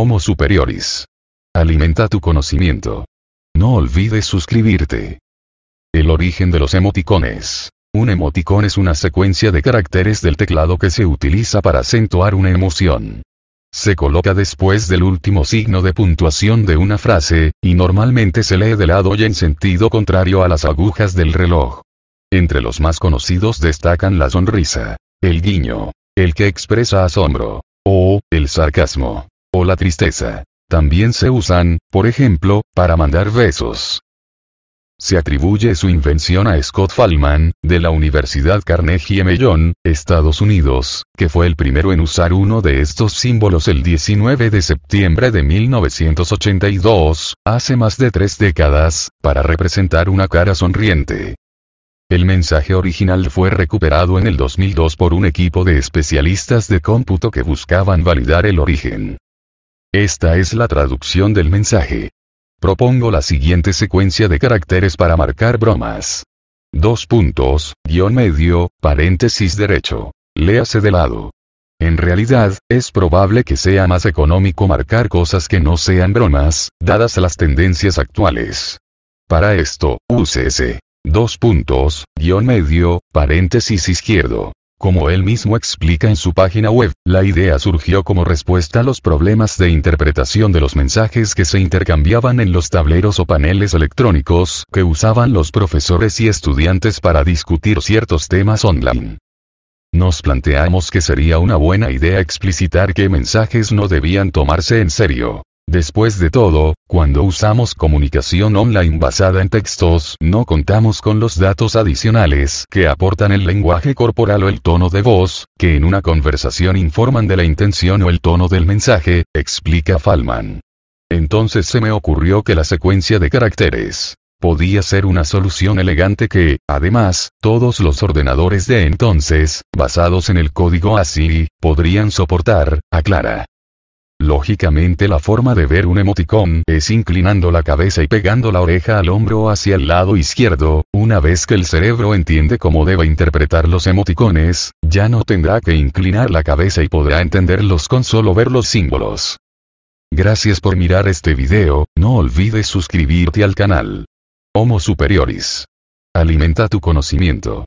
Homo Superioris. Alimenta tu conocimiento. No olvides suscribirte. El origen de los emoticones. Un emoticón es una secuencia de caracteres del teclado que se utiliza para acentuar una emoción. Se coloca después del último signo de puntuación de una frase, y normalmente se lee de lado y en sentido contrario a las agujas del reloj. Entre los más conocidos destacan la sonrisa, el guiño, el que expresa asombro, o el sarcasmo o la tristeza. También se usan, por ejemplo, para mandar besos. Se atribuye su invención a Scott Fallman, de la Universidad Carnegie Mellon, Estados Unidos, que fue el primero en usar uno de estos símbolos el 19 de septiembre de 1982, hace más de tres décadas, para representar una cara sonriente. El mensaje original fue recuperado en el 2002 por un equipo de especialistas de cómputo que buscaban validar el origen. Esta es la traducción del mensaje. Propongo la siguiente secuencia de caracteres para marcar bromas. Dos puntos, guión medio, paréntesis derecho. Léase de lado. En realidad, es probable que sea más económico marcar cosas que no sean bromas, dadas las tendencias actuales. Para esto, úsese. Dos puntos, guión medio, paréntesis izquierdo. Como él mismo explica en su página web, la idea surgió como respuesta a los problemas de interpretación de los mensajes que se intercambiaban en los tableros o paneles electrónicos que usaban los profesores y estudiantes para discutir ciertos temas online. Nos planteamos que sería una buena idea explicitar que mensajes no debían tomarse en serio. Después de todo, cuando usamos comunicación online basada en textos, no contamos con los datos adicionales que aportan el lenguaje corporal o el tono de voz, que en una conversación informan de la intención o el tono del mensaje, explica Falman. Entonces se me ocurrió que la secuencia de caracteres podía ser una solución elegante que, además, todos los ordenadores de entonces, basados en el código ASCII, podrían soportar, aclara. Lógicamente la forma de ver un emoticón es inclinando la cabeza y pegando la oreja al hombro hacia el lado izquierdo, una vez que el cerebro entiende cómo debe interpretar los emoticones, ya no tendrá que inclinar la cabeza y podrá entenderlos con solo ver los símbolos. Gracias por mirar este video, no olvides suscribirte al canal. Homo Superioris. Alimenta tu conocimiento.